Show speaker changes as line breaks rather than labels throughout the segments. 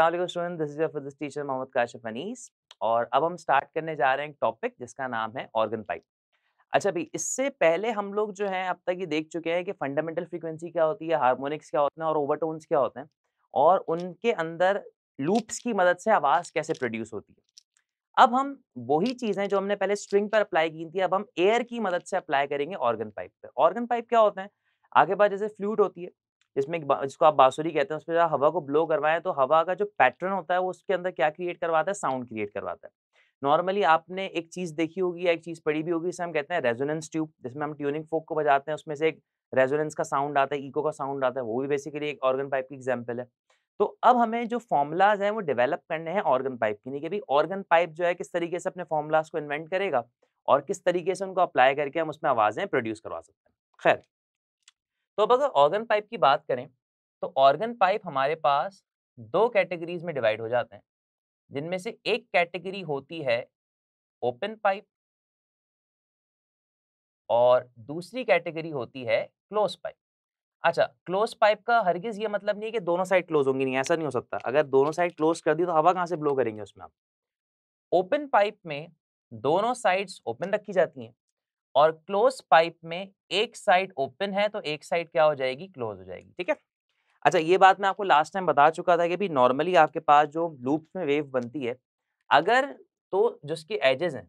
अस्सलाम student this is your physics teacher Mohammad Kashif Anees और अब हम स्टार्ट करने जा रहे हैं एक टॉपिक जिसका नाम है ऑर्गन पाइप अच्छा भाई इससे पहले हम लोग जो है अब तक ये देख चुके हैं कि फंडामेंटल फ्रीक्वेंसी क्या होती है हारमोनिक्स क्या होते हैं और ओवरटोन्स क्या होते हैं और उनके अंदर लूप्स की मदद से आवाज़ कैसे प्रोड्यूस होती है अब हम वही चीज़ें जो हमने पहले स्ट्रिंग पर अप्लाई की थी अब हम एयर की मदद से अप्लाई करेंगे ऑर्गन पाइप पर ऑर्गन पाइप क्या होते हैं आगे बाद जैसे फ्लूट होती है जिसमें जिसको आप बांसुरी कहते हैं उस पर हवा को ब्लो करवाएं तो हवा का जो पैटर्न होता है वो उसके अंदर क्या क्रिएट करवाता है साउंड क्रिएट करवाता है नॉर्मली आपने एक चीज़ देखी होगी या एक चीज़ पढ़ी भी होगी इसे हम कहते हैं रेजोनेंस ट्यूब जिसमें हम ट्यूनिंग फोक को बजाते हैं उसमें से एक रेजोनेंस का साउंड आता है ईको का साउंड आता है वो भी बेसिकली एक ऑर्गन पाइप की एग्जाम्पल है तो अब हमें जो फॉर्मूलाज हैं वो डेवलप करने हैं ऑर्गन पाइप की नहीं कि भाई ऑर्गन पाइप जो है किस तरीके से अपने फॉर्मूलाज को इन्वेंट करेगा और किस तरीके से उनको अप्लाई करके हम उसमें आवाज़ें प्रोड्यूस करवा सकते हैं खैर तो अब अगर ऑर्गन पाइप की बात करें तो ऑर्गन पाइप हमारे पास दो कैटेगरीज में डिवाइड हो जाते हैं जिनमें से एक कैटेगरी होती है ओपन पाइप और दूसरी कैटेगरी होती है क्लोज पाइप अच्छा क्लोज पाइप का हरगिज ये मतलब नहीं है कि दोनों साइड क्लोज होंगी नहीं ऐसा नहीं हो सकता अगर दोनों साइड क्लोज कर दी तो हवा कहाँ से ब्लो करेंगे उसमें आप ओपन पाइप में दोनों साइड्स ओपन रखी जाती हैं और क्लोज पाइप में एक साइड ओपन है तो एक साइड क्या हो जाएगी क्लोज हो जाएगी ठीक है अच्छा ये बात मैं आपको लास्ट टाइम बता चुका था कि भी नॉर्मली आपके पास जो लूप्स में वेव बनती है अगर तो जिसके एजेस हैं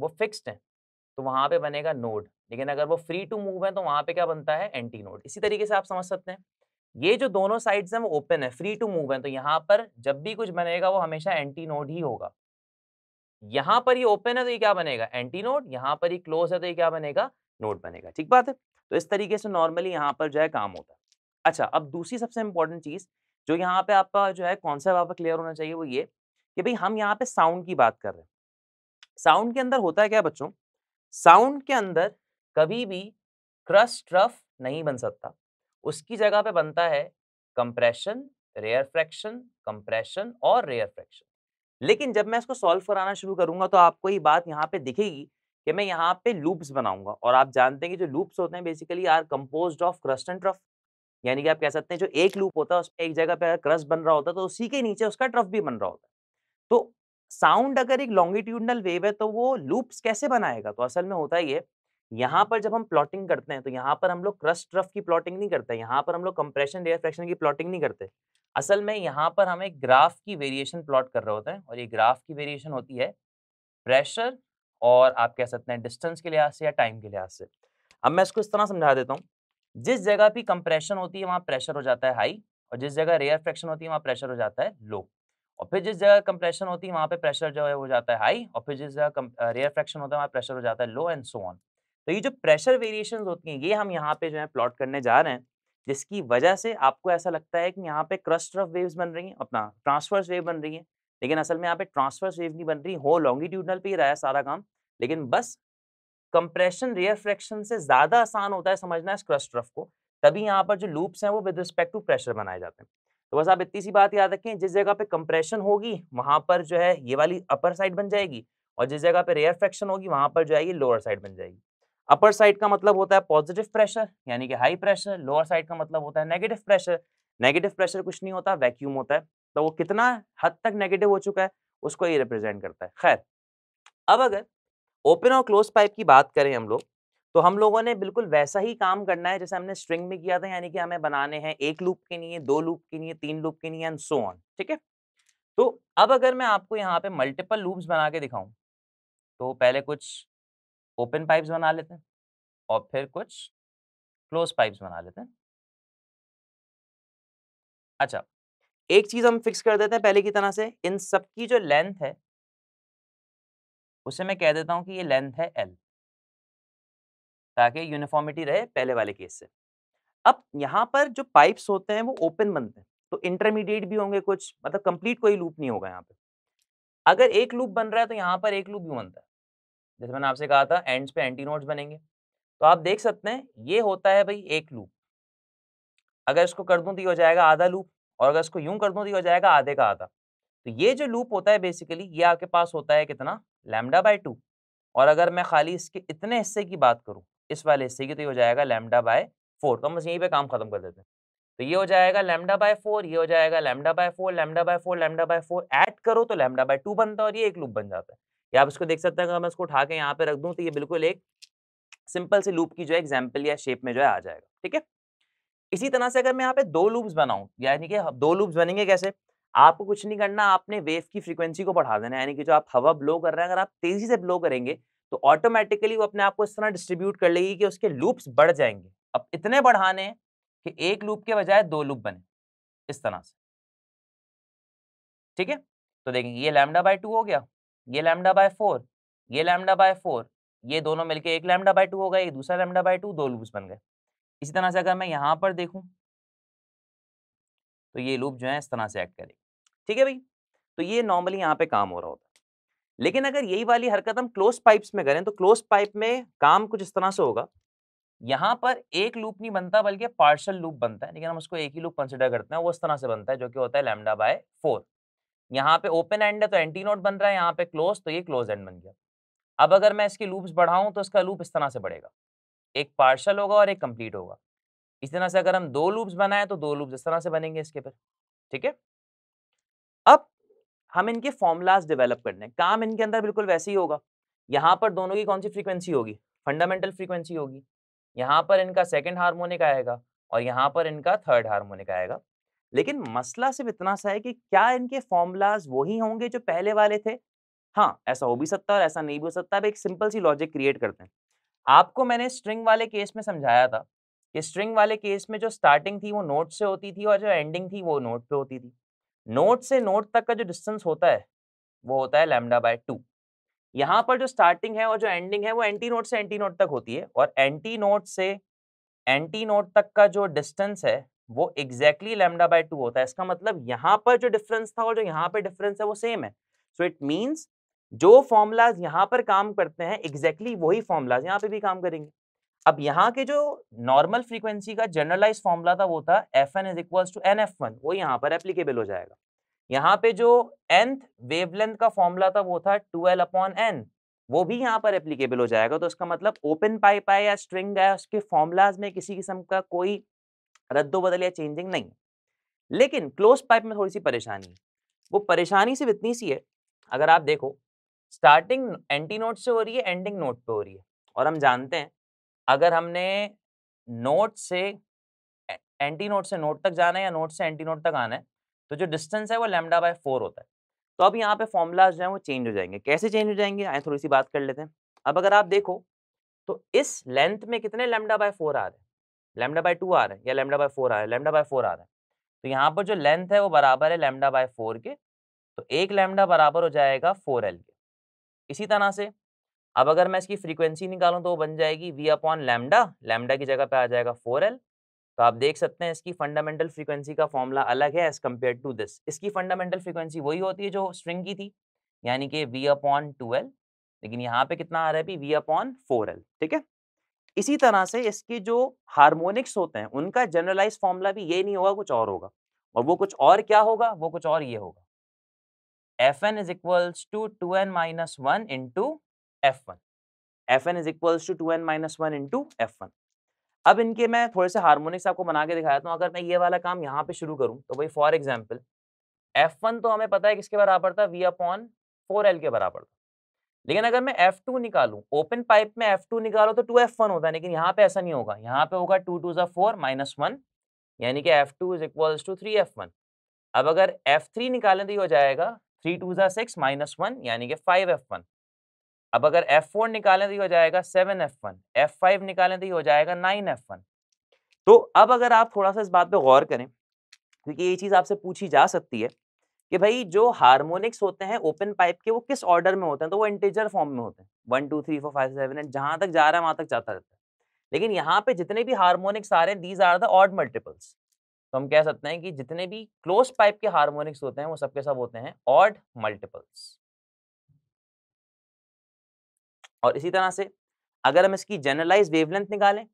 वो फिक्स्ड हैं तो वहाँ पे बनेगा नोड लेकिन अगर वो फ्री टू मूव है तो वहाँ पे क्या बनता है एंटी नोड इसी तरीके से आप समझ सकते हैं ये जो दोनों साइड्स हैं वो ओपन है फ्री टू मूव है तो यहाँ पर जब भी कुछ बनेगा वो हमेशा एंटी नोड ही होगा यहां पर ही ओपन है तो ये क्या बनेगा एंटी नोड यहाँ पर ही क्लोज है तो ये क्या बनेगा नोड बनेगा ठीक बात है तो इस तरीके से नॉर्मली यहाँ पर जो है काम होता है अच्छा अब दूसरी सबसे इंपॉर्टेंट चीज़ जो यहाँ पे आपका जो है कॉन्सेप्ट आपका क्लियर होना चाहिए वो ये कि भाई हम यहाँ पे साउंड की बात कर रहे हैं साउंड के अंदर होता है क्या बच्चों साउंड के अंदर कभी भी क्रश ट्रफ नहीं बन सकता उसकी जगह पे बनता है कंप्रेशन रेयर फ्रैक्शन कंप्रेशन और रेयर फ्रैक्शन लेकिन जब मैं इसको सॉल्व कराना शुरू करूंगा तो आपको ये बात यहाँ पे दिखेगी कि मैं यहाँ पे लूप्स बनाऊंगा और आप जानते हैं कि जो लूप्स होते हैं basically are compose of crest and trough यानी कि आप कह सकते हैं जो एक लूप होता है उस पर एक जगह पे अगर क्रस्ट बन रहा होता है तो उसी के नीचे उसका ट्रफ भी बन रहा होता है तो साउंड अगर एक लॉन्गिट्यूडनल वेव है तो वो लूप्स कैसे बनाएगा तो असल में होता ही है यहाँ पर जब हम प्लॉटिंग करते हैं तो यहाँ पर हम लोग क्रस्ट रफ की प्लॉटिंग नहीं करते यहाँ पर हम लोग कंप्रेशन रेयर फ्रैक्शन की प्लॉटिंग नहीं करते असल में यहाँ पर हम एक ग्राफ की वेरिएशन प्लॉट कर रहे होते हैं और ये ग्राफ की वेरिएशन होती है प्रेशर और आप कह सकते हैं डिस्टेंस के लिहाज से या टाइम के लिहाज से अब मैं इसको इस तरह समझा देता हूँ जिस जगह भी कंप्रेशन होती है वहाँ प्रेशर हो जाता है हाई और जिस जगह रेयर फ्रैक्शन होती है वहाँ प्रेशर हो जाता है लो और फिर जिस जगह कंप्रेशन होती है वहाँ पे प्रेशर जो है वो जाता है हाई और फिर जिस जगह रेयर फ्रैक्शन होता है वहाँ प्रेशर हो जाता है लो एंड सो ऑन तो ये जो प्रेशर वेरिएशन होती हैं ये हम यहाँ पे जो है प्लॉट करने जा रहे हैं जिसकी वजह से आपको ऐसा लगता है कि यहाँ पे क्रस्ट ऑफ वेव्स बन रही हैं अपना ट्रांसफर्स वेव बन रही है लेकिन असल में यहाँ पे ट्रांसफर्स वेव नहीं बन रही हो लॉन्गिट्यूडनल पे ही रहा है सारा काम लेकिन बस कंप्रेशन रेयर फ्रैक्शन से ज़्यादा आसान होता है समझना इस क्रस्ट रफ को तभी यहाँ पर जो लूप्स हैं वो विद रिस्पेक्ट टू प्रेशर बनाए जाते हैं तो बस आप इतनी सी बात याद रखें जिस जगह पे कंप्रेशन होगी वहाँ पर जो है ये वाली अपर साइड बन जाएगी और जिस जगह पे रेयर फ्रैक्शन होगी वहाँ पर जो है ये लोअर साइड बन जाएगी अपर साइड का मतलब होता है पॉजिटिव प्रेशर यानी कि हाई प्रेशर लोअर साइड का मतलब होता है नेगेटिव प्रेशर नेगेटिव प्रेशर कुछ नहीं होता वैक्यूम होता है तो वो कितना हद तक नेगेटिव हो चुका है उसको ये रिप्रेजेंट करता है खैर अब अगर ओपन और क्लोज पाइप की बात करें हम लोग तो हम लोगों ने बिल्कुल वैसा ही काम करना है जैसे हमने स्ट्रिंग में किया था यानी कि हमें बनाने हैं एक लूप के लिए दो लूप के लिए तीन लूप के लिए एंड सो ऑन ठीक है तो अब अगर मैं आपको यहाँ पे मल्टीपल लूप्स बना के दिखाऊं तो पहले कुछ ओपन पाइप्स बना लेते हैं और फिर कुछ क्लोज पाइप्स बना लेते हैं अच्छा एक चीज हम फिक्स कर देते हैं पहले की तरह से इन सबकी जो लेंथ है उसे मैं कह देता हूं कि ये लेंथ है एल ताकि यूनिफॉर्मिटी रहे पहले वाले केस से अब यहाँ पर जो पाइप्स होते हैं वो ओपन बनते हैं तो इंटरमीडिएट भी होंगे कुछ मतलब कंप्लीट कोई लूप नहीं होगा यहाँ पे अगर एक लूप बन रहा है तो यहाँ पर एक लूप भी बनता है जैसे मैंने आपसे कहा था एंड्स पे एंटी नोड्स बनेंगे तो आप देख सकते हैं ये होता है भाई एक लूप अगर इसको कर दूं तो ये हो जाएगा आधा लूप और अगर इसको यूं कर दूं तो ये हो जाएगा आधे का आधा तो ये जो लूप होता है बेसिकली ये आपके पास होता है कितना लैमडा बाय टू और अगर मैं खाली इसके इतने हिस्से की बात करूँ इस वाले हिस्से की तो ये हो जाएगा लैमडा बाय फोर तो हम बस यहीं पर काम खत्म कर देते हैं तो ये हो जाएगा लैमडा बाय फोर ये हो जाएगा lambda by four lambda by four lambda by four add करो तो लैमडा बाय टू बनता है और ये एक लूप बन जाता है या आप इसको देख सकते हैं अगर मैं इसको उठा के यहाँ पे रख दूँ तो ये बिल्कुल एक सिंपल से लूप की जो है एग्जाम्पल या शेप में जो है आ जाएगा ठीक है इसी तरह से अगर मैं यहाँ पे दो लूप्स बनाऊँ यानी कि दो लूप्स बनेंगे कैसे आपको कुछ नहीं करना आपने वेव की फ्रीक्वेंसी को बढ़ा देना यानी कि जो आप हवा ब्लो कर रहे हैं अगर आप तेजी से ब्लो करेंगे तो ऑटोमेटिकली वो अपने आप को इस तरह डिस्ट्रीब्यूट कर लेगी कि उसके लूप्स बढ़ जाएंगे अब इतने बढ़ाने हैं कि एक लूप के बजाय दो लूप बने इस तरह से ठीक है तो देखेंगे ये लैमडा बाई टू हो गया ये लैमडा बाय फोर ये लैमडा बाय फोर ये दोनों मिलके एक लैमडा बाय टू हो गए एक दूसरा लैमडा बाय टू दो लूप्स बन गए इसी तरह से अगर मैं यहाँ पर देखूँ तो ये लूप जो है इस तरह से एक्ट करेगी ठीक है भाई तो ये नॉर्मली यहाँ पे काम हो रहा होता है लेकिन अगर यही वाली हरकत हम क्लोज पाइप्स में करें तो क्लोज पाइप में काम कुछ इस तरह से होगा यहाँ पर एक लूप नहीं बनता बल्कि पार्शल लूप बनता है लेकिन हम उसको एक ही लूप कंसिडर करते हैं वो इस तरह से बनता है जो कि होता है लेमडा बाय फोर यहाँ पे ओपन एंड है तो एंटी नोट बन रहा है यहाँ पे क्लोज तो ये क्लोज एंड बन गया अब अगर मैं इसकी लूप्स बढ़ाऊँ तो इसका लूप इस तरह से बढ़ेगा एक पार्शल होगा और एक कंप्लीट होगा इस तरह से अगर हम दो लूप्स बनाएं तो दो लूप्स इस तरह से बनेंगे इसके पर ठीक है अब हम इनके फॉर्मूलाज डेवलप करने लें काम इनके अंदर बिल्कुल वैसे ही होगा यहाँ पर दोनों की कौन सी फ्रीक्वेंसी होगी फंडामेंटल फ्रीक्वेंसी होगी यहाँ पर इनका सेकेंड हारमोनिक आएगा और यहाँ पर इनका थर्ड हारमोनिक आएगा लेकिन मसला सिर्फ इतना सा है कि क्या इनके फॉर्मूलाज वही होंगे जो पहले वाले थे हाँ ऐसा हो भी सकता है और ऐसा नहीं भी हो सकता अब एक सिंपल सी लॉजिक क्रिएट करते हैं आपको मैंने स्ट्रिंग वाले केस में समझाया था कि स्ट्रिंग वाले केस में जो स्टार्टिंग थी वो नोट से होती थी और जो एंडिंग थी वो नोट पे होती थी नोट से नोट तक का जो डिस्टेंस होता है वो होता है लेमडा बाय टू यहाँ पर जो स्टार्टिंग है और जो एंडिंग है वो एंटी नोट से एंटी नोट तक होती है और एंटी नोट से एंटी नोट तक का जो डिस्टेंस है वो एग्जैक्टली लेमडा बाई टू होता है इसका मतलब यहाँ पर जो डिफरेंस था और जो यहाँ पर डिफरेंस है वो सेम है सो इट मीन्स जो फॉर्मूलाज यहाँ पर काम करते हैं एग्जैक्टली exactly वही फॉर्मूलाज यहाँ पे भी काम करेंगे अब यहाँ के जो नॉर्मल फ्रीक्वेंसी का जनरलाइज फॉर्मूला था वो था F N is equal to N F one वो यहाँ पर एप्लीकेबल हो जाएगा यहाँ पे जो एंथ वेवलेंथ का फॉर्मूला था वो था ट्वेल्व अपॉन एन वो भी यहाँ पर एप्लीकेबल हो जाएगा तो उसका मतलब ओपन पाइप आए या स्ट्रिंग आए उसके फॉर्मूलाज में किसी किस्म का कोई रद्दो बदल या चेंजिंग नहीं लेकिन क्लोज पाइप में थोड़ी सी परेशानी है वो परेशानी सिर्फ इतनी सी है अगर आप देखो स्टार्टिंग एंटी नोट से हो रही है एंडिंग नोट पे हो रही है और हम जानते हैं अगर हमने नोट से एंटी नोट से नोट तक जाना है या नोट से एंटी नोट तक आना है तो जो डिस्टेंस है वो लेमडा बाय फोर होता है तो अब यहाँ पे फॉर्मूलाज जो है वो चेंज हो जाएंगे कैसे चेंज हो जाएंगे आए थोड़ी सी बात कर लेते हैं अब अगर आप देखो तो इस लेंथ में कितने लेमडा बाय फोर आ रहे हैं लेमडा बाई टू आ रहा है या लेमडा बाई फोर आ रहा है लेमडा बाई फोर आ रहा है तो यहाँ पर जो लेंथ है वो बराबर है लेमडा बाई फोर के तो एक लेमडा बराबर हो जाएगा फोर एल के इसी तरह से अब अगर मैं इसकी फ्रीक्वेंसी निकालूं तो वो बन जाएगी वी अपॉन लेमडा लेमडा की जगह पे आ जाएगा फोर एल तो आप देख सकते हैं इसकी फंडामेंटल फ्रीक्वेंसी का फॉर्मूला अलग है एज कम्पेयर टू दिस इसकी फंडामेंटल फ्रीक्वेंसी वही होती है जो स्ट्रिंग की थी यानी कि वी अपॉन टू एल लेकिन यहाँ पे कितना आ रहा है वी अपॉन फोर एल ठीक है इसी तरह से इसके जो हारमोनिक्स होते हैं उनका जनरलाइज फॉर्मूला भी ये नहीं होगा कुछ और होगा और वो कुछ और क्या होगा वो कुछ और ये होगा F N is equals to two N minus one into F one F N is equals to two N minus one into F one अब इनके मैं थोड़े से हारमोनिक्स आपको बना के दिखाया हूँ अगर मैं ये वाला काम यहाँ पे शुरू करूँ तो भाई फॉर एग्जाम्पल एफ वन तो हमें पता है किसके बराबर था वी अपॉन फोर एल के बराबर था लेकिन अगर मैं एफ टू निकालू ओपन पाइप में एफ टू निकालो तो टू एफ वन होता है लेकिन यहाँ पे ऐसा नहीं होगा यहाँ पे होगा टू टू जो फोर माइनस वन यानी कि F two is equals to three F one अब अगर एफ थ्री निकालें तो ये हो जाएगा थ्री टू ज़ा सिक्स माइनस वन यानी कि फाइव एफ वन अब अगर एफ फोर निकालें तो ये हो जाएगा seven F one F five निकालें तो ये हो जाएगा नाइन एफ वन तो अब अगर आप थोड़ा सा इस बात पर गौर करें क्योंकि ये चीज़ आपसे पूछी जा सकती है कि भाई जो हारमोनिक्स होते हैं ओपन पाइप के वो किस ऑर्डर में होते हैं तो वो इंटीजर फॉर्म में होते हैं one two three four five seven eight जहाँ तक जा रहा है वहाँ तक जाता रहता है लेकिन यहाँ पे जितने भी हारमोनिक्स आ रहे हैं these are the odd multiples तो हम कह सकते हैं कि जितने भी क्लोज पाइप के हारमोनिक्स होते हैं वो सबके सब होते हैं ऑड मल्टीपल्स और इसी तरह से अगर हम इसकी जनरलाइज वेवलेंथ निकालें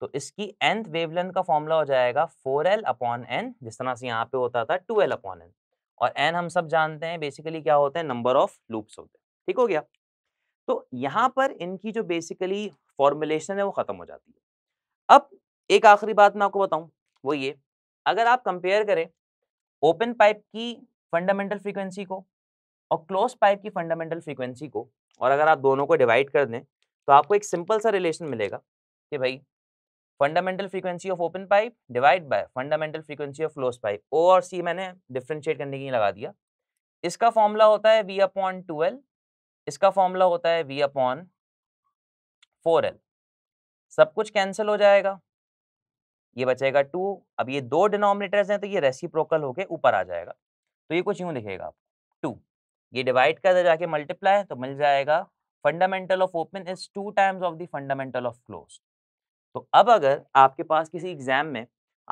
तो इसकी एंथ वेवलेंथ का फॉर्मूला हो जाएगा फोर एल अपॉन एन जिस तरह से यहाँ पे होता था टू एल अपॉन एन और एन हम सब जानते हैं बेसिकली क्या होते हैं नंबर ऑफ लूप्स होते हैं ठीक हो गया तो यहाँ पर इनकी जो बेसिकली फॉर्मुलेशन है वो ख़त्म हो जाती है अब एक आखिरी बात मैं आपको बताऊँ वो ये अगर आप कंपेयर करें ओपन पाइप की फंडामेंटल फ्रीक्वेंसी को और क्लोज पाइप की फंडामेंटल फ्रीक्वेंसी को और अगर आप दोनों को डिवाइड कर दें तो आपको एक सिंपल सा रिलेशन मिलेगा कि भाई fundamental frequency of open pipe divide by fundamental frequency of close pipe O और सी मैंने डिफ्रेंशिएट करने के लिए लगा दिया इसका फॉर्मूला होता है वी अपॉन टू एल इसका फॉर्मूला होता है वी अपॉन फोर एल सब कुछ कैंसिल हो जाएगा ये बचेगा टू अब ये दो डिनोमिनेटर्स हैं तो ये रेसिप्रोकल होके ऊपर आ जाएगा तो ये कुछ यूं दिखेगा आपको टू ये डिवाइड कर जाके मल्टीप्लाई तो मिल जाएगा fundamental of open is two times of the fundamental of close तो अब अगर आपके पास किसी एग्जाम में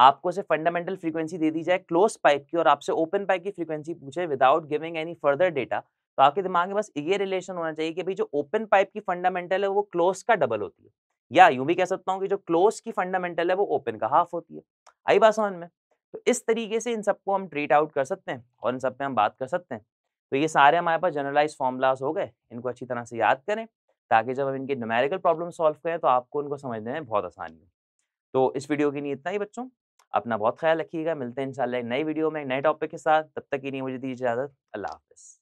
आपको से फंडामेंटल फ्रीक्वेंसी दे दी जाए क्लोज पाइप की और आपसे ओपन पाइप की फ्रीक्वेंसी पूछे without giving any further data तो आपके दिमाग में बस ये रिलेशन होना चाहिए कि भाई जो ओपन पाइप की फंडामेंटल है वो क्लोज का डबल होती है या यूं भी कह सकता हूँ कि जो क्लोज की फंडामेंटल है वो ओपन का हाफ होती है आई बात समझ में तो इस तरीके से इन सबको हम ट्रीट आउट कर सकते हैं और इन सब पे हम बात कर सकते हैं तो ये सारे हमारे पास जनरलाइज फॉर्मूलाज हो गए इनको अच्छी तरह से याद करें ताकि जब हम इनके न्यूमेरिकल प्रॉब्लम सॉल्व करें तो आपको उनको समझने में बहुत आसानी हो तो इस वीडियो के लिए इतना ही बच्चों अपना बहुत ख्याल रखिएगा मिलते हैं इंशाल्लाह नई वीडियो में नए टॉपिक के साथ तब तक के लिए मुझे दीजिए इजाज़त अल्लाह हाफिज़